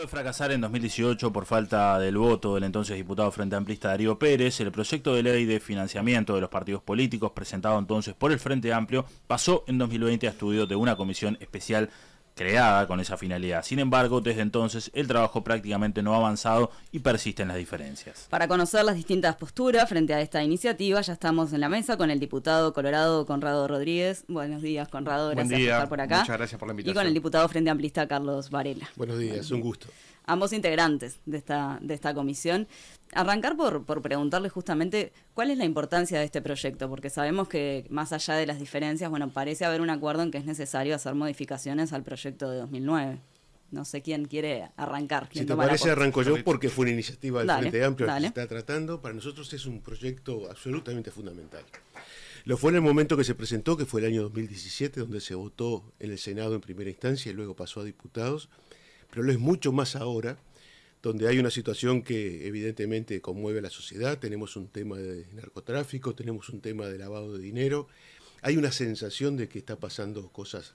de fracasar en 2018 por falta del voto del entonces diputado Frente Amplista Darío Pérez, el proyecto de ley de financiamiento de los partidos políticos presentado entonces por el Frente Amplio pasó en 2020 a estudio de una comisión especial creada con esa finalidad. Sin embargo, desde entonces el trabajo prácticamente no ha avanzado y persisten las diferencias. Para conocer las distintas posturas frente a esta iniciativa, ya estamos en la mesa con el diputado colorado Conrado Rodríguez. Buenos días, Conrado, gracias por estar por acá. Muchas gracias por la invitación. Y con el diputado Frente Amplista Carlos Varela. Buenos días, un gusto ambos integrantes de esta, de esta comisión. Arrancar por, por preguntarle justamente cuál es la importancia de este proyecto, porque sabemos que más allá de las diferencias, bueno, parece haber un acuerdo en que es necesario hacer modificaciones al proyecto de 2009. No sé quién quiere arrancar. si te parece, arranco yo porque fue una iniciativa del Frente Amplio que se está tratando. Para nosotros es un proyecto absolutamente fundamental. Lo fue en el momento que se presentó, que fue el año 2017, donde se votó en el Senado en primera instancia y luego pasó a diputados pero lo es mucho más ahora, donde hay una situación que evidentemente conmueve a la sociedad, tenemos un tema de narcotráfico, tenemos un tema de lavado de dinero, hay una sensación de que está pasando cosas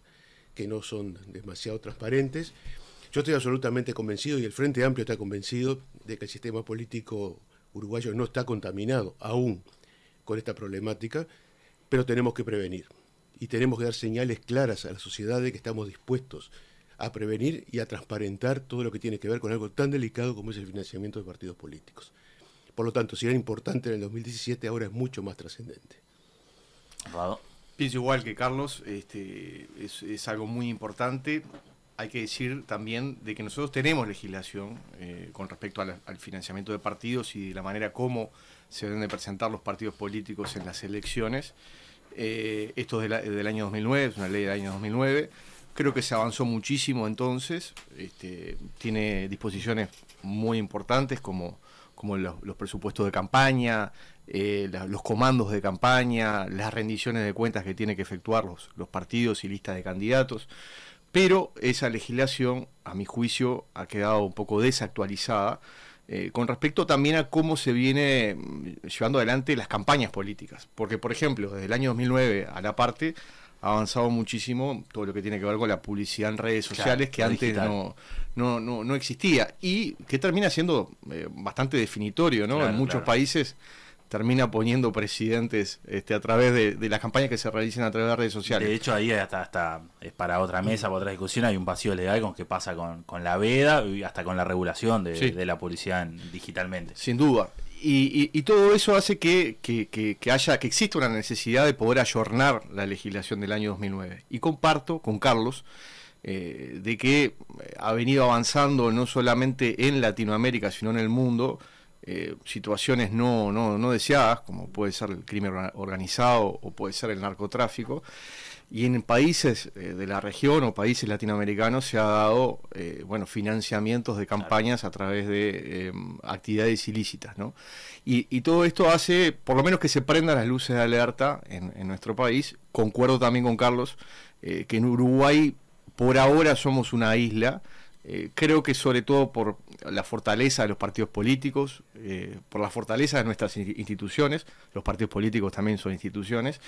que no son demasiado transparentes. Yo estoy absolutamente convencido y el Frente Amplio está convencido de que el sistema político uruguayo no está contaminado aún con esta problemática, pero tenemos que prevenir y tenemos que dar señales claras a la sociedad de que estamos dispuestos a prevenir y a transparentar todo lo que tiene que ver con algo tan delicado como es el financiamiento de partidos políticos. Por lo tanto, si era importante en el 2017, ahora es mucho más trascendente. Pienso igual que Carlos, este, es, algo muy importante. Hay que decir también de que nosotros tenemos legislación eh, con respecto al financiamiento de partidos y la manera como se deben de presentar los partidos políticos en las elecciones. Eh, esto es del año 2009, es una ley del año 2009. Creo que se avanzó muchísimo entonces. Este, tiene disposiciones muy importantes como, como los, presupuestos de campaña, eh, los comandos de campaña, las rendiciones de cuentas que tiene que efectuar los, los partidos y listas de candidatos. Pero esa legislación, a mi juicio, ha quedado un poco desactualizada. Eh, con respecto también a cómo se viene mm, llevando adelante las campañas políticas. Porque, por ejemplo, desde el año 2009 a la parte ha avanzado muchísimo todo lo que tiene que ver con la publicidad en redes sociales, que antes no, no, no, existía, y que termina siendo eh, bastante definitorio, ¿no? en muchos países termina poniendo presidentes este, a través de, las campañas que se realizan a través de las redes sociales. De hecho, ahí hasta, hasta es para otra mesa, para otra discusión, hay un vacío legal con qué pasa con, la veda y hasta con la regulación de, la publicidad digitalmente. Sin duda y, todo eso hace que, que, que, haya, que exista una necesidad de poder ayornar la legislación del año 2009. Y comparto con Carlos eh, de que eh, ha venido avanzando no solamente en Latinoamérica, sino en el mundo, eh, situaciones no, no, no deseadas, como puede ser el crimen organizado o puede ser el narcotráfico. Y en países eh, de la región o países latinoamericanos se ha dado eh, bueno, financiamientos de campañas a través de em, actividades ilícitas. ¿no? Y, todo esto hace, por lo menos, que se prendan las luces de alerta en nuestro país. Concuerdo también con Carlos eh, que en Uruguay por ahora somos una isla. creo que sobre todo por, la fortaleza de los partidos políticos, eh, por la fortaleza de nuestras instituciones, los partidos políticos también son instituciones,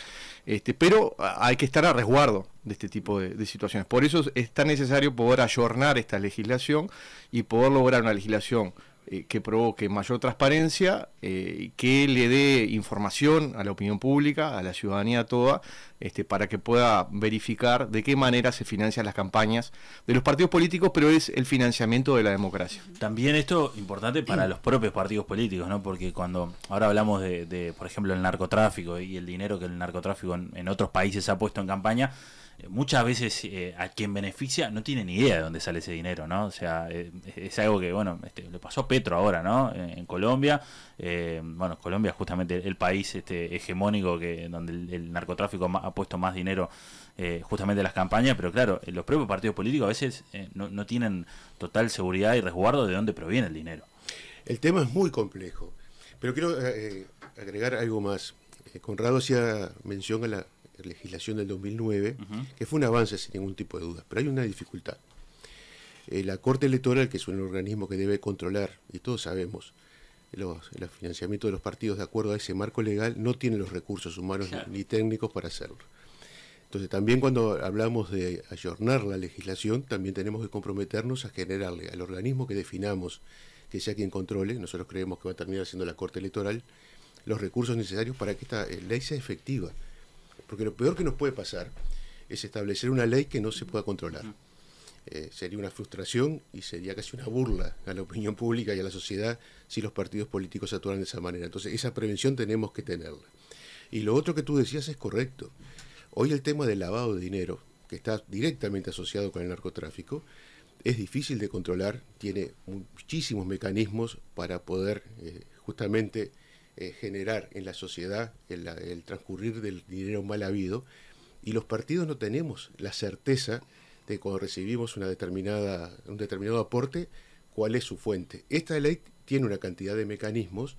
este, pero hay que estar a resguardo de este tipo de, de situaciones. Por eso es tan necesario poder ayornar esta legislación y poder lograr una legislación eh, que provoque mayor transparencia, eh, que le dé información a la opinión pública, a la ciudadanía toda, este, para que pueda verificar de qué manera se financian las campañas de los partidos políticos, pero es el financiamiento de la democracia. También esto importante para los propios partidos políticos, ¿no? Porque cuando ahora hablamos de, por ejemplo, el narcotráfico y el dinero que el narcotráfico en otros países ha puesto en campaña, muchas veces eh, a quien beneficia no tiene ni idea de dónde sale ese dinero, ¿no? O sea, eh, es algo que, bueno, este, le pasó a Petro ahora, ¿no? En, Colombia, eh, bueno, Colombia es justamente el país este, hegemónico que donde el, narcotráfico ha puesto más dinero justamente en las campañas, pero claro, los propios partidos políticos a veces no, no tienen total seguridad y resguardo de dónde proviene el dinero. El tema es muy complejo, pero quiero agregar algo más. Conrado hacía mención a la legislación del 2009, que fue un avance sin ningún tipo de dudas, pero hay una dificultad. Eh, la Corte Electoral, que es un organismo que debe controlar, y todos sabemos, el financiamiento de los partidos de acuerdo a ese marco legal, no tiene los recursos humanos ni, ni técnicos para hacerlo. Entonces también cuando hablamos de ayornar la legislación, también tenemos que comprometernos a generarle al organismo que definamos, que sea quien controle, nosotros creemos que va a terminar siendo la Corte Electoral, los recursos necesarios para que esta eh, ley sea efectiva. Porque lo peor que nos puede pasar es establecer una ley que no se pueda controlar. Eh, sería una frustración y sería casi una burla a la opinión pública y a la sociedad si los partidos políticos actúan de esa manera. Entonces, esa prevención tenemos que tenerla. Y lo otro que tú decías es correcto. Hoy el tema del lavado de dinero, que está directamente asociado con el narcotráfico, es difícil de controlar, tiene muchísimos mecanismos para poder eh, justamente eh, generar en la sociedad el, transcurrir del dinero mal habido y los partidos no tenemos la certeza de cuando recibimos una determinada, un determinado aporte cuál es su fuente. Esta ley tiene una cantidad de mecanismos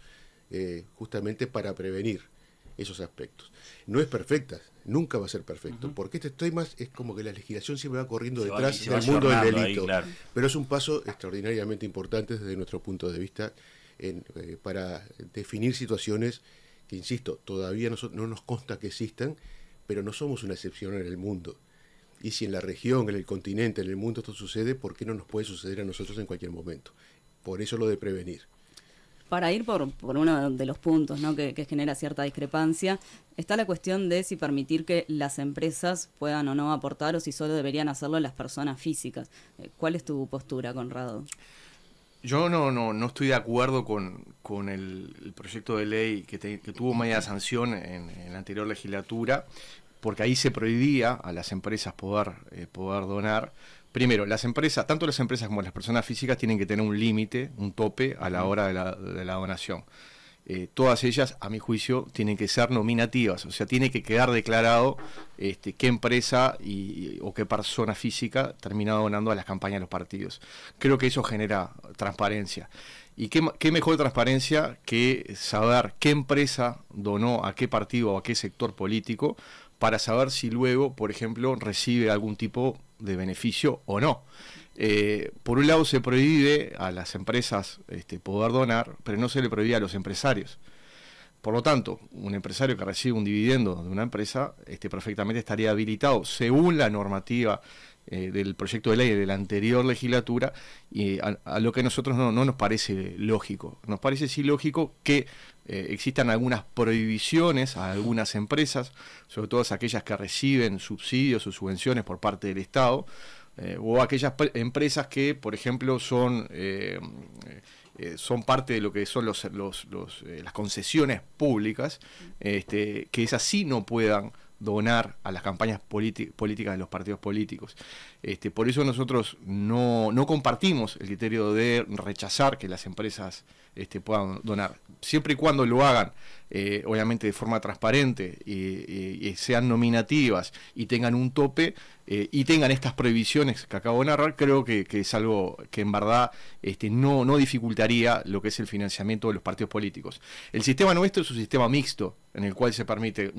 eh, justamente para prevenir esos aspectos. No es perfecta, nunca va a ser perfecto, porque este tema es como que la legislación siempre va corriendo detrás del mundo del delito, pero es un paso extraordinariamente importante desde nuestro punto de vista eh, para definir situaciones que, insisto, todavía no, nos consta que existan, pero no somos una excepción en el mundo. Y si en la región, en el continente, en el mundo esto sucede, ¿por qué no nos puede suceder a nosotros en cualquier momento? Por eso lo de prevenir. Para ir por, uno de los puntos que, genera cierta discrepancia, está la cuestión de si permitir que las empresas puedan o no aportar o si solo deberían hacerlo las personas físicas. Eh, ¿Cuál es tu postura, Conrado? Yo no, no, no estoy de acuerdo con, con el, proyecto de ley que, tuvo mayor sanción en, la anterior legislatura, porque ahí se prohibía a las empresas poder, eh, poder donar. Primero, las empresas, tanto las empresas como las personas físicas tienen que tener un límite, un tope a la hora de la donación. Eh, todas ellas, a mi juicio, tienen que ser nominativas, o sea, tiene que quedar declarado este, qué empresa y, o qué persona física termina donando a las campañas de los partidos. Creo que eso genera transparencia. ¿Y qué, qué mejor transparencia que saber qué empresa donó a qué partido o a qué sector político para saber si luego, por ejemplo, recibe algún tipo de beneficio o no. Eh, por un lado se prohíbe a las empresas este, poder donar, pero no se le prohíbe a los empresarios. Por lo tanto, un empresario que recibe un dividendo de una empresa este, perfectamente estaría habilitado, según la normativa eh, del proyecto de ley de la anterior legislatura, y eh, a, lo que a nosotros no, nos parece lógico. Nos parece sí lógico que existan algunas prohibiciones a algunas empresas, sobre todo aquellas que reciben subsidios o subvenciones por parte del Estado, eh, o aquellas empresas que, por ejemplo, son, eh, eh, son parte de lo que son los, las concesiones públicas, este, que esas sí no puedan donar a las campañas políticas de los partidos políticos. Este, por eso nosotros no, compartimos el criterio de rechazar que las empresas este, puedan donar, siempre y cuando lo hagan, obviamente de forma transparente, y sean nominativas y tengan un tope, eh, y tengan estas prohibiciones que acabo de narrar, creo que, es algo que en verdad este, no, no dificultaría lo que es el financiamiento de los partidos políticos. El sistema nuestro es un sistema mixto, en el cual se permite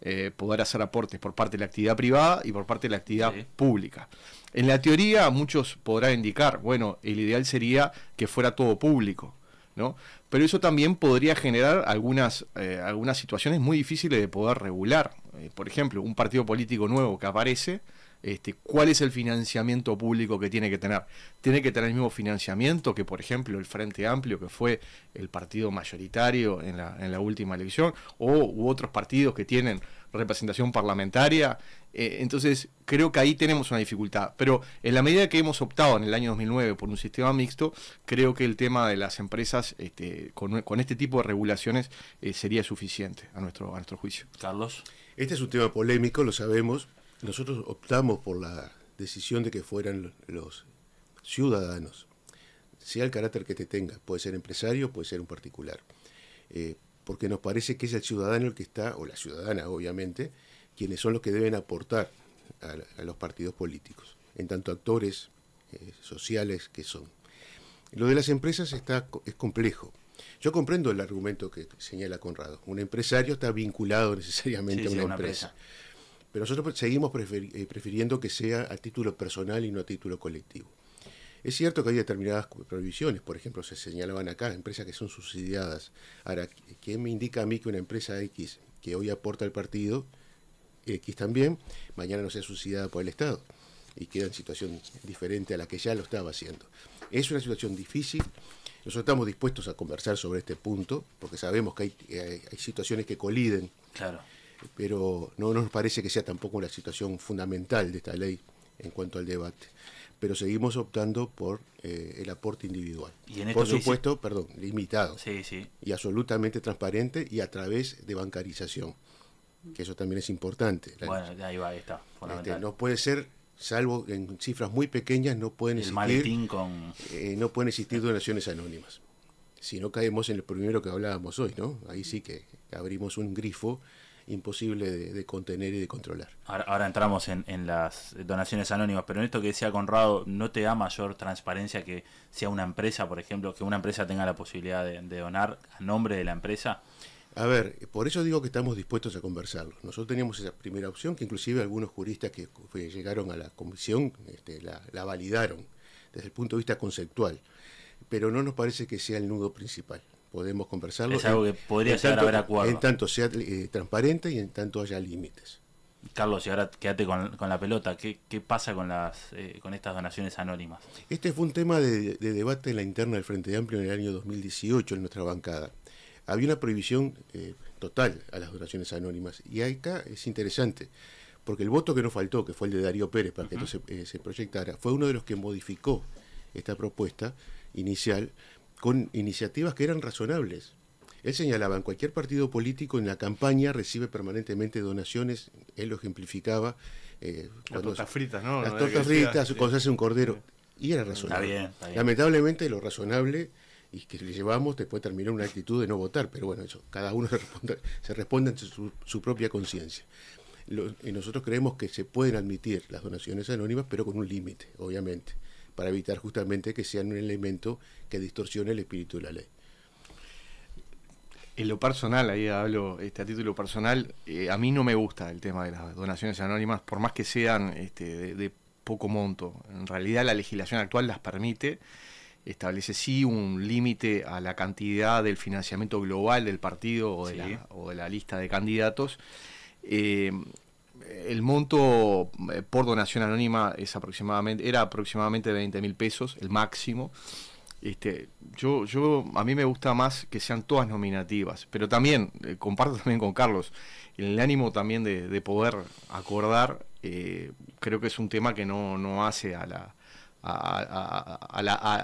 eh, poder hacer aportes por parte de la actividad privada y por parte de la actividad pública. En la teoría muchos podrán indicar, bueno, el ideal sería que fuera todo público, ¿no? Pero eso también podría generar algunas, eh, algunas situaciones muy difíciles de poder regular. por ejemplo, un partido político nuevo que aparece este, cuál es el financiamiento público que tiene que tener. Tiene que tener el mismo financiamiento que, por ejemplo, el Frente Amplio, que fue el partido mayoritario en la, última elección, o u otros partidos que tienen representación parlamentaria. Eh, entonces, creo que ahí tenemos una dificultad. Pero en la medida que hemos optado en el año 2009 por un sistema mixto, creo que el tema de las empresas este, con, este tipo de regulaciones eh, sería suficiente a nuestro, a nuestro juicio. Carlos. Este es un tema polémico, lo sabemos. Nosotros optamos por la decisión de que fueran los ciudadanos, sea el carácter que te tenga, puede ser empresario, puede ser un particular, eh, porque nos parece que es el ciudadano el que está, o la ciudadana obviamente, quienes son los que deben aportar a, los partidos políticos, en tanto actores eh, sociales que son. Lo de las empresas está, es complejo. Yo comprendo el argumento que señala Conrado. Un empresario está vinculado necesariamente a una, empresa pero nosotros seguimos eh, prefiriendo que sea a título personal y no a título colectivo. Es cierto que hay determinadas prohibiciones, por ejemplo, se señalaban acá empresas que son subsidiadas. Ahora, ¿qué me indica a mí que una empresa X que hoy aporta al partido, X también, mañana no sea subsidiada por el Estado? Y queda en situación diferente a la que ya lo estaba haciendo. Es una situación difícil. Nosotros estamos dispuestos a conversar sobre este punto, porque sabemos que hay eh, situaciones que coliden. Claro pero no nos parece que sea tampoco la situación fundamental de esta ley en cuanto al debate. Pero seguimos optando por eh, el aporte individual. por supuesto, perdón, limitado. Sí, sí. Y absolutamente transparente y a través de bancarización. Que eso también es importante. Bueno, ahí va, ahí está. Este, no puede ser salvo en cifras muy pequeñas, no pueden el existir. Con... Eh, no pueden existir donaciones anónimas. Si no caemos en el primero que hablábamos hoy, ¿no? Ahí sí que abrimos un grifo imposible de, contener y de controlar. Ahora, entramos en, las donaciones anónimas, pero en esto que decía Conrado, ¿no te da mayor transparencia que sea una empresa, por ejemplo, que una empresa tenga la posibilidad de, donar a nombre de la empresa? A ver, por eso digo que estamos dispuestos a conversarlo. Nosotros teníamos esa primera opción, que inclusive algunos juristas que llegaron a la comisión este, la, validaron desde el punto de vista conceptual, pero no nos parece que sea el nudo principal podemos conversarlo. Es algo que podría ser llegar a acuerdo. En tanto sea eh, transparente y en tanto haya límites. Carlos, y ahora quédate con, la pelota. ¿Qué, ¿Qué, pasa con, las, eh, con estas donaciones anónimas? Este fue un tema de, debate en la interna del Frente Amplio en el año 2018 en nuestra bancada. Había una prohibición eh, total a las donaciones anónimas. Y acá es interesante, porque el voto que nos faltó, que fue el de Darío Pérez para que esto se proyectara, fue uno de los que modificó esta propuesta inicial con iniciativas que eran razonables. Él señalaba, en cualquier partido político en la campaña recibe permanentemente donaciones, él lo ejemplificaba. Eh, las tortas fritas, ¿no? Las tortas fritas, cuando se hace un cordero. Y era razonable. Está bien, Lamentablemente lo razonable y que le llevamos después terminó una actitud de no votar, pero bueno, eso, cada uno se responde, ante su, su propia conciencia. Y nosotros creemos que se pueden admitir las donaciones anónimas, pero con un límite, obviamente para evitar justamente que sean un elemento que distorsione el espíritu de la ley. En lo personal, ahí hablo este, a título personal, eh, a mí no me gusta el tema de las donaciones anónimas, por más que sean este, de, poco monto. En realidad la legislación actual las permite, establece sí un límite a la cantidad del financiamiento global del partido o de, la, lista de candidatos. Eh, eh, el monto eh, por donación anónima es aproximadamente, era aproximadamente 20 mil pesos, el máximo. Este, yo, yo, a mí me gusta más que sean todas nominativas, pero también, eh, comparto también con Carlos, el ánimo también de, poder acordar, creo que es un tema que no, no hace a la, a,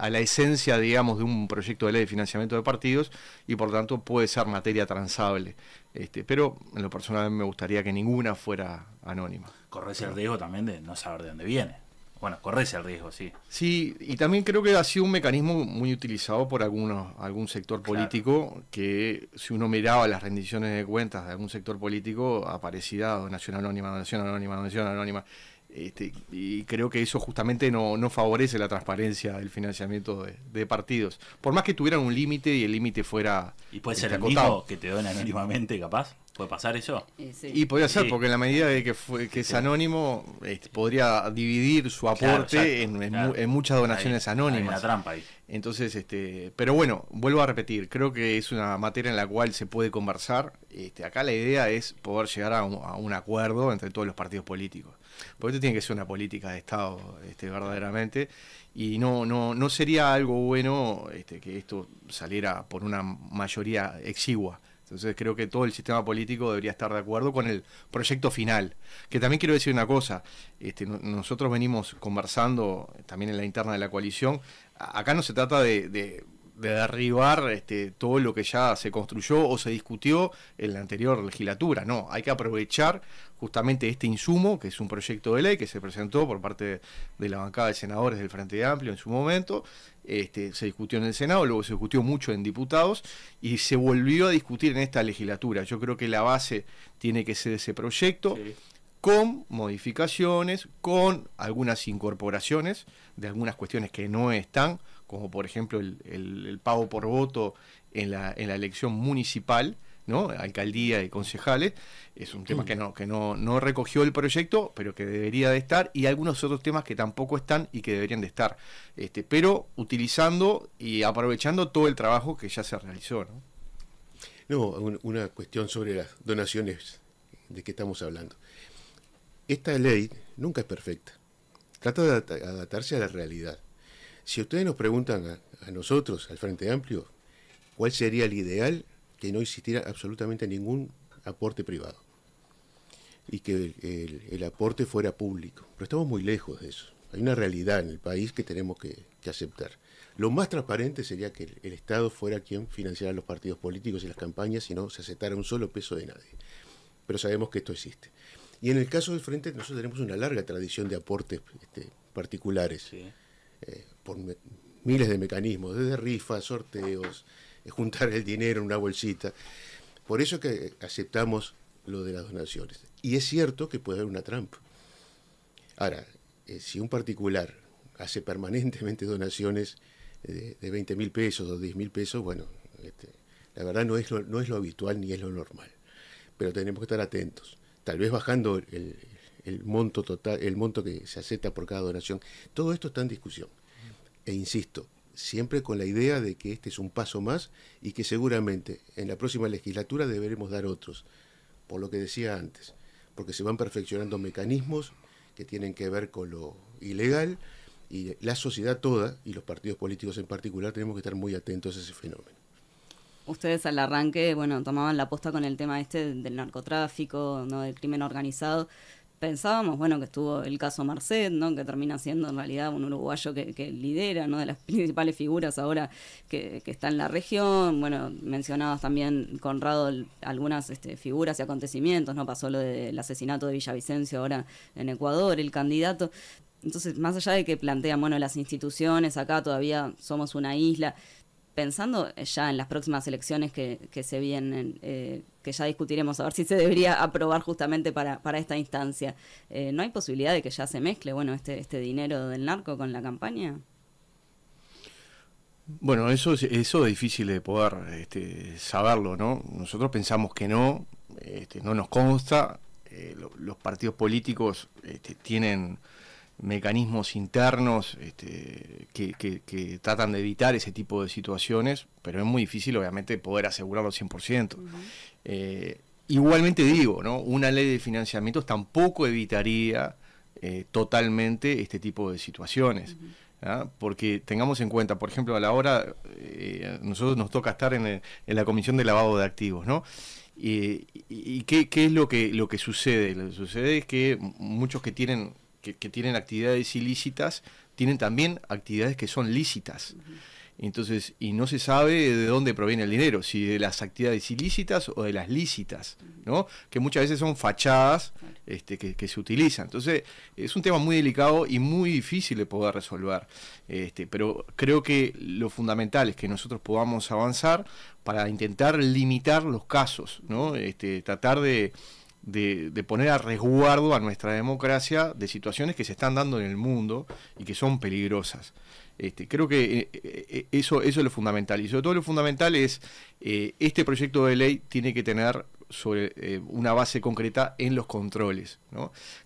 la, esencia, digamos, de un proyecto de ley de financiamiento de partidos y por tanto puede ser materia transable. Este, pero en lo personal me gustaría que ninguna fuera anónima. Corres el riesgo también de no saber de dónde viene. Bueno, corres el riesgo, sí. Sí, y también creo que ha sido un mecanismo muy utilizado por algunos, algún sector político que si uno miraba las rendiciones de cuentas de algún sector político aparecía Nación anónima, Nación anónima, Nación anónima. Este, y creo que eso justamente no, favorece la transparencia del financiamiento de, partidos. Por más que tuvieran un límite y el límite fuera. ¿Y puede ser el este, que te donan anónimamente, capaz? ¿Puede pasar eso? Y, podría ser, porque en la medida de que, fue, que es anónimo, podría dividir su aporte en, muchas donaciones anónimas. Hay una trampa ahí. Entonces, este, pero bueno, vuelvo a repetir, creo que es una materia en la cual se puede conversar. Este, acá la idea es poder llegar a un, acuerdo entre todos los partidos políticos. Porque esto tiene que ser una política de Estado, este, verdaderamente. Y no, no, no sería algo bueno este, que esto saliera por una mayoría exigua. Entonces creo que todo el sistema político debería estar de acuerdo con el proyecto final. Que también quiero decir una cosa, este, nosotros venimos conversando también en la interna de la coalición, acá no se trata de de derribar este, todo lo que ya se construyó o se discutió en la anterior legislatura. No, hay que aprovechar justamente este insumo, que es un proyecto de ley que se presentó por parte de la bancada de senadores del Frente Amplio en su momento, este, se discutió en el Senado, luego se discutió mucho en diputados y se volvió a discutir en esta legislatura. Yo creo que la base tiene que ser ese proyecto. con modificaciones, con algunas incorporaciones de algunas cuestiones que no están, como por ejemplo el, pago por voto en la, elección municipal, ¿no? alcaldía y concejales, es un tema que no, que no, recogió el proyecto, pero que debería de estar, y algunos otros temas que tampoco están y que deberían de estar, este, pero utilizando y aprovechando todo el trabajo que ya se realizó. una cuestión sobre las donaciones de que estamos hablando. Esta ley nunca es perfecta, trata de adaptarse a la realidad. Si ustedes nos preguntan a, nosotros, al Frente Amplio, cuál sería el ideal, que no existiera absolutamente ningún aporte privado y que el, aporte fuera público. Pero estamos muy lejos de eso. Hay una realidad en el país que tenemos que, aceptar. Lo más transparente sería que el, Estado fuera quien financiara los partidos políticos y las campañas y no se aceptara un solo peso de nadie. Pero sabemos que esto existe. Y en el caso del Frente, nosotros tenemos una larga tradición de aportes este, particulares. Sí. Eh, por miles de mecanismos, desde rifas, sorteos, eh, juntar el dinero en una bolsita. Por eso que aceptamos lo de las donaciones. Y es cierto que puede haber una trampa. Ahora, eh, si un particular hace permanentemente donaciones de, de 20 mil pesos o 10 mil pesos, bueno, este, la verdad no es, no es lo habitual ni es lo normal. Pero tenemos que estar atentos. Tal vez bajando el, el monto total, el monto que se acepta por cada donación. Todo esto está en discusión. E insisto, siempre con la idea de que este es un paso más y que seguramente en la próxima legislatura deberemos dar otros, por lo que decía antes, porque se van perfeccionando mecanismos que tienen que ver con lo ilegal y la sociedad toda y los partidos políticos en particular tenemos que estar muy atentos a ese fenómeno. Ustedes al arranque, bueno, tomaban la posta con el tema este del narcotráfico, ¿no? del crimen organizado pensábamos, bueno, que estuvo el caso Marcet, ¿no? que termina siendo en realidad un uruguayo que, lidera, ¿no? de las principales figuras ahora que, está en la región. Bueno, mencionabas también, Conrado, algunas este, figuras y acontecimientos, ¿no? Pasó lo del asesinato de Villavicencio ahora en Ecuador, el candidato. Entonces, más allá de que plantean, bueno, las instituciones, acá todavía somos una isla, pensando ya en las próximas elecciones que, que se vienen, eh, que ya discutiremos a ver si se debería aprobar justamente para, esta instancia. Eh, ¿No hay posibilidad de que ya se mezcle bueno este, este dinero del narco con la campaña? Bueno, eso es, eso difícil de poder este, saberlo, ¿no? Nosotros pensamos que no, este, no nos consta, eh, los partidos políticos este, tienen mecanismos internos este, que, tratan de evitar ese tipo de situaciones, pero es muy difícil obviamente poder asegurarlo al 100%. Eh, igualmente digo, ¿no? una ley de financiamientos tampoco evitaría eh, totalmente este tipo de situaciones. ¿ah? porque tengamos en cuenta, por ejemplo, a la hora, eh, nosotros nos toca estar en, la comisión de lavado de activos, ¿no? ¿Y, qué, es lo que, lo que sucede? Lo que sucede es que muchos que tienen que, tienen actividades ilícitas tienen también actividades que son lícitas. Entonces, y no se sabe de dónde proviene el dinero, si de las actividades ilícitas o de las lícitas, ¿no? Que muchas veces son fachadas este, que, que, se utilizan. Entonces, es un tema muy delicado y muy difícil de poder resolver. Este, pero creo que lo fundamental es que nosotros podamos avanzar para intentar limitar los casos, ¿no? Este, tratar de de, poner a resguardo a nuestra democracia de situaciones que se están dando en el mundo y que son peligrosas. Este, creo que eh, eh, eh, eso, eso es lo fundamental. Y sobre todo lo fundamental es, este proyecto de ley tiene que tener sobre una base concreta en los controles.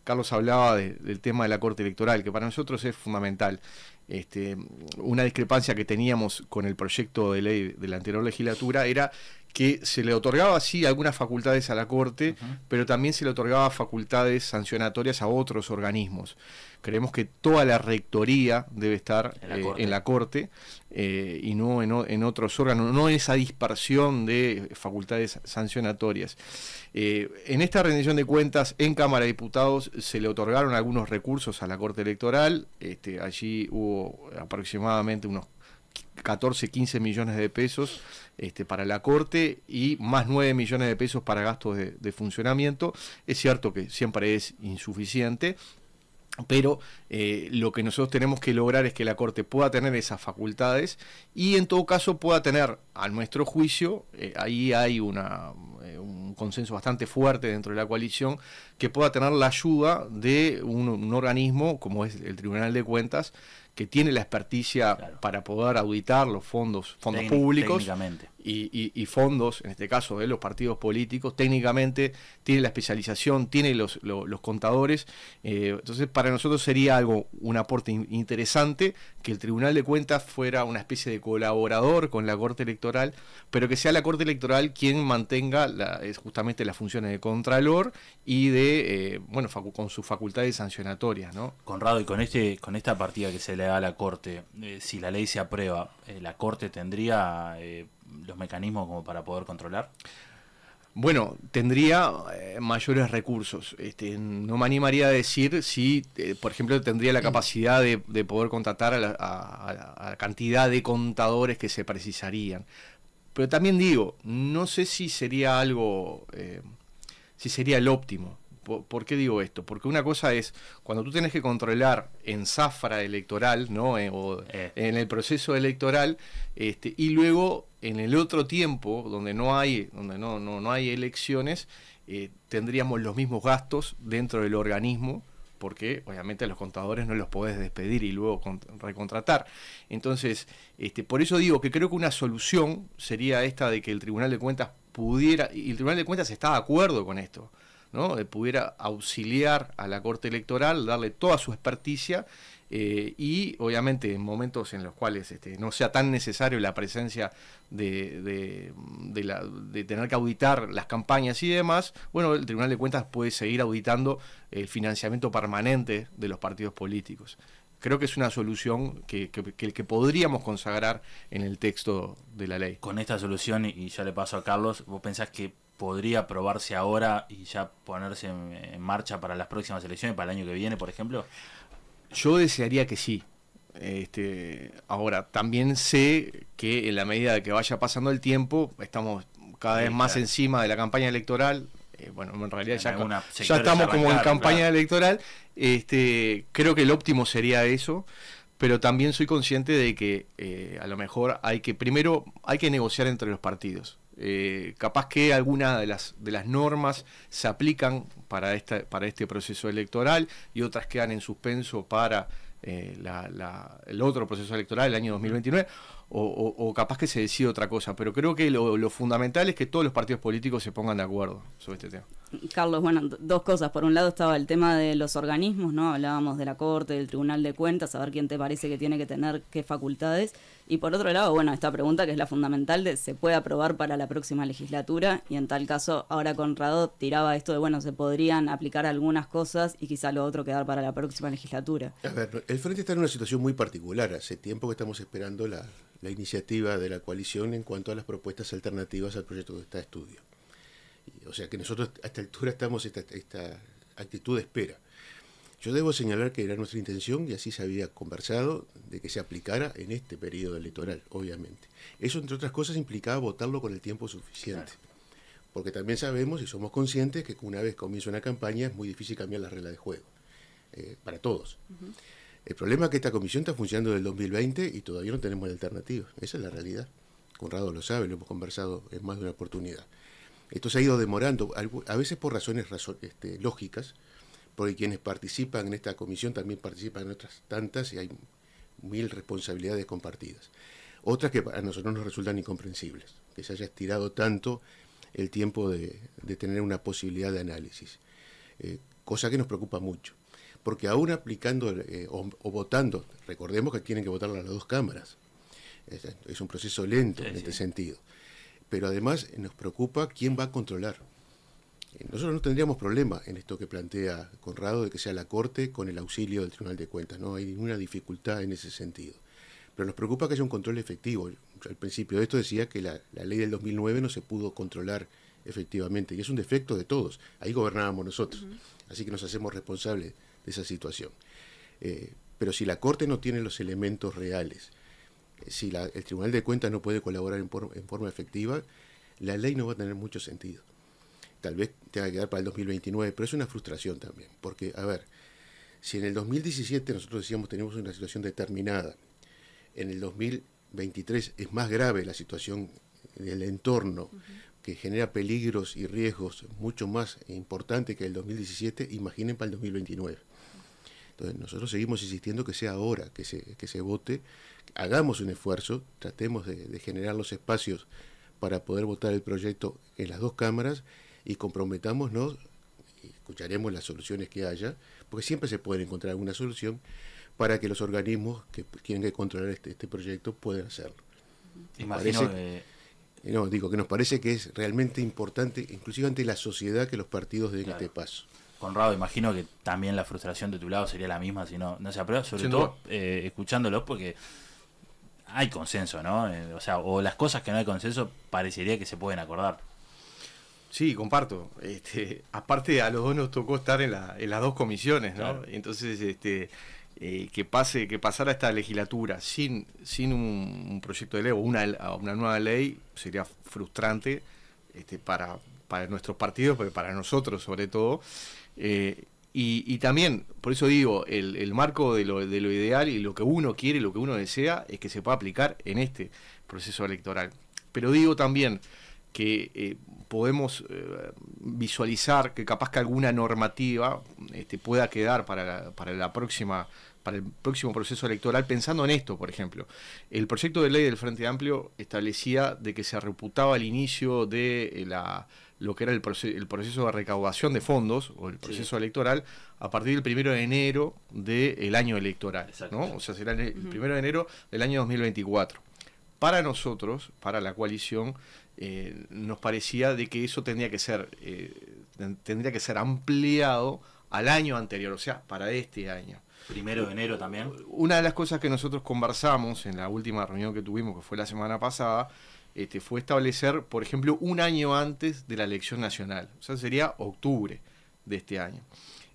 Carlos hablaba del tema de la Corte Electoral, que para nosotros es fundamental. Este, una discrepancia que teníamos con el proyecto de ley de la anterior legislatura era que se le otorgaba sí algunas facultades a la Corte, pero también se le otorgaba facultades sancionatorias a otros organismos. Creemos que toda la rectoría debe estar en la eh, Corte, eh, y no en, otros órganos, no esa dispersión de facultades sancionatorias. Eh, en esta rendición de cuentas en Cámara de Diputados se le otorgaron algunos recursos a la Corte Electoral, este, allí hubo aproximadamente unos 14, 15 millones de pesos este, para la Corte y más 9 millones de pesos para gastos de, funcionamiento. Es cierto que siempre es insuficiente, pero eh, lo que nosotros tenemos que lograr es que la Corte pueda tener esas facultades y en todo caso pueda tener, a nuestro juicio, eh, ahí hay una, eh, un consenso bastante fuerte dentro de la coalición, que pueda tener la ayuda de un organismo como es el Tribunal de Cuentas, que tiene la experticia para poder auditar los fondos, fondos públicos y, fondos, en este caso de los partidos políticos, técnicamente tiene la especialización, tiene los, contadores. Eh, entonces, para nosotros sería algo, un aporte interesante que el Tribunal de Cuentas fuera una especie de colaborador con la Corte Electoral, pero que sea la Corte Electoral quien mantenga eh, justamente las funciones de Contralor y de, eh, bueno, con sus facultades sancionatorias. ¿no? Conrado, y con, este, con esta partida que se le da a la Corte, si la ley se aprueba, la Corte tendría los mecanismos como para poder controlar? Bueno, tendría eh, mayores recursos. Este, no me animaría a decir si, eh, por ejemplo, tendría la capacidad de, poder contratar a la, cantidad de contadores que se precisarían. Pero también digo, no sé si sería algo, eh, si sería el óptimo. ¿Por, qué digo esto? Porque una cosa es, cuando tú tienes que controlar en zafra electoral, ¿no? o en el proceso electoral, este, y luego en el otro tiempo, donde no hay, donde no, no, no hay elecciones, eh, tendríamos los mismos gastos dentro del organismo, porque obviamente los contadores no los podés despedir y luego recontratar. Entonces, este, por eso digo que creo que una solución sería esta de que el Tribunal de Cuentas pudiera, y el Tribunal de Cuentas está de acuerdo con esto, ¿no? De pudiera auxiliar a la Corte Electoral, darle toda su experticia eh, y obviamente en momentos en los cuales este, no sea tan necesario la presencia de, la, de, tener que auditar las campañas y demás, bueno, el Tribunal de Cuentas puede seguir auditando el financiamiento permanente de los partidos políticos. Creo que es una solución que, que, que, podríamos consagrar en el texto de la ley. Con esta solución, y ya le paso a Carlos, ¿vos pensás que podría aprobarse ahora y ya ponerse en, marcha para las próximas elecciones, para el año que viene, por ejemplo? Yo desearía que sí. Este, ahora, también sé que en la medida de que vaya pasando el tiempo, estamos cada vez más encima de la campaña electoral. Eh, bueno, en realidad ya, estamos como en campaña electoral. Este, creo que el óptimo sería eso, pero también soy consciente de que eh, a lo mejor hay que, primero, hay que negociar entre los partidos. Eh, capaz que algunas de las, de las normas se aplican para, esta, para este proceso electoral y otras quedan en suspenso para eh, el otro proceso electoral, el año 2029 o, capaz que se decide otra cosa, pero creo que lo, fundamental es que todos los partidos políticos se pongan de acuerdo sobre este tema. Carlos, bueno, dos cosas. Por un lado estaba el tema de los organismos, ¿no? Hablábamos de la Corte, del Tribunal de Cuentas, a ver quién te parece que tiene que tener qué facultades. Y por otro lado, bueno, esta pregunta que es la fundamental de ¿se puede aprobar para la próxima legislatura? Y en tal caso, ahora Conrado tiraba esto de, bueno, se podrían aplicar algunas cosas y quizá lo otro quedar para la próxima legislatura. A ver, el Frente está en una situación muy particular. Hace tiempo que estamos esperando la, la iniciativa de la coalición en cuanto a las propuestas alternativas al proyecto de esta estudio. O sea que nosotros a esta altura estamos esta, esta actitud de espera. Yo debo señalar que era nuestra intención, y así se había conversado, de que se aplicara en este periodo electoral, obviamente. Eso, entre otras cosas, implicaba votarlo con el tiempo suficiente. Porque también sabemos y somos conscientes que una vez comienza una campaña es muy difícil cambiar la regla de juego, eh, para todos. El problema es que esta comisión está funcionando desde el 2020 y todavía no tenemos alternativas. alternativa. Esa es la realidad. Conrado lo sabe, lo hemos conversado en más de una oportunidad. Esto se ha ido demorando, a veces por razones este, lógicas, porque quienes participan en esta comisión también participan en otras tantas y hay mil responsabilidades compartidas. Otras que a nosotros nos resultan incomprensibles, que se haya estirado tanto el tiempo de, tener una posibilidad de análisis, eh, cosa que nos preocupa mucho porque aún aplicando eh, o, votando, recordemos que tienen que votar las dos cámaras, es, un proceso lento en este sentido, pero además nos preocupa quién va a controlar. Eh, nosotros no tendríamos problema en esto que plantea Conrado de que sea la Corte con el auxilio del Tribunal de Cuentas, no hay ninguna dificultad en ese sentido. Pero nos preocupa que haya un control efectivo. Al principio de esto decía que la, ley del 2009 no se pudo controlar efectivamente. Y es un defecto de todos. Ahí gobernábamos nosotros. Así que nos hacemos responsables de esa situación. Eh, pero si la Corte no tiene los elementos reales, eh, si el Tribunal de Cuentas no puede colaborar en, forma efectiva, la ley no va a tener mucho sentido. Tal vez tenga que quedar para el 2029, pero es una frustración también, porque, a ver, si en el 2017 nosotros decíamos que tenemos una situación determinada, en el 2023 es más grave la situación del entorno, que genera peligros y riesgos mucho más importantes que el 2017, imaginen para el 2029. Entonces nosotros seguimos insistiendo que sea ahora que se, vote, hagamos un esfuerzo, tratemos de, generar los espacios para poder votar el proyecto en las dos cámaras y comprometámonos, escucharemos las soluciones que haya, porque siempre se puede encontrar alguna solución para que los organismos que quieren controlar este, este, proyecto puedan hacerlo. Imagino No, digo que nos parece que es realmente importante, inclusive ante la sociedad, que los partidos den este paso. Conrado, imagino que también la frustración de tu lado sería la misma si no, no se aprueba, sobre todo eh, escuchándolos, porque hay consenso, ¿no? Eh, o sea, o las cosas que no hay consenso parecería que se pueden acordar. Sí, comparto. Este, aparte a los dos nos tocó estar en, las dos comisiones, ¿no? Entonces, este, eh, que pase, que pasara esta legislatura sin, sin un, proyecto de ley o una, una nueva ley sería frustrante este, para, para nuestros partidos, porque para nosotros sobre todo. Eh, y, también, por eso digo, el, marco de lo, de lo, ideal y lo que uno quiere, lo que uno desea, es que se pueda aplicar en este proceso electoral. Pero digo también que eh, podemos eh, visualizar que capaz que alguna normativa este, pueda quedar para para próxima para el próximo proceso electoral, pensando en esto, por ejemplo. El proyecto de ley del Frente Amplio establecía de que se reputaba el inicio de la lo que era el, proceso, de recaudación de fondos o el proceso electoral a partir del primero de enero del año electoral. ¿no? O sea, será el primero de enero del año 2024. Para nosotros, para la coalición, eh, nos parecía de que eso tendría que ser, eh, tendría que ser ampliado al año anterior, o sea, para este año. Primero de enero también. Una de las cosas que nosotros conversamos en la última reunión que tuvimos, que fue la semana pasada, este, fue establecer, por ejemplo, un año antes de la elección nacional. O sea, sería octubre de este año.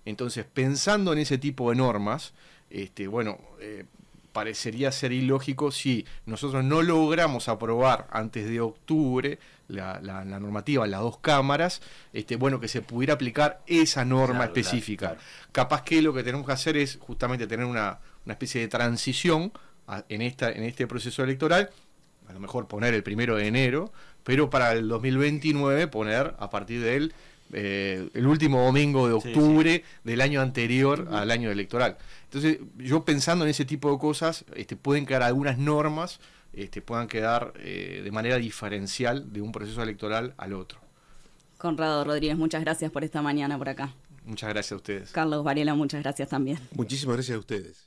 Entonces, pensando en ese tipo de normas, este, bueno, eh, parecería ser ilógico si nosotros no logramos aprobar antes de octubre la, normativa en las dos cámaras, este, bueno, que se pudiera aplicar esa norma específica. Capaz que lo que tenemos que hacer es justamente tener una, especie de transición en, esta, en este proceso electoral a lo mejor poner el primero de enero, pero para el 2029 poner a partir del eh, el último domingo de octubre del año anterior al año electoral. Entonces, yo pensando en ese tipo de cosas, este, pueden quedar algunas normas, este, puedan quedar eh, de manera diferencial de un proceso electoral al otro. Conrado Rodríguez, muchas gracias por esta mañana por acá. Muchas gracias a ustedes. Carlos Varela, muchas gracias también. Muchísimas gracias a ustedes.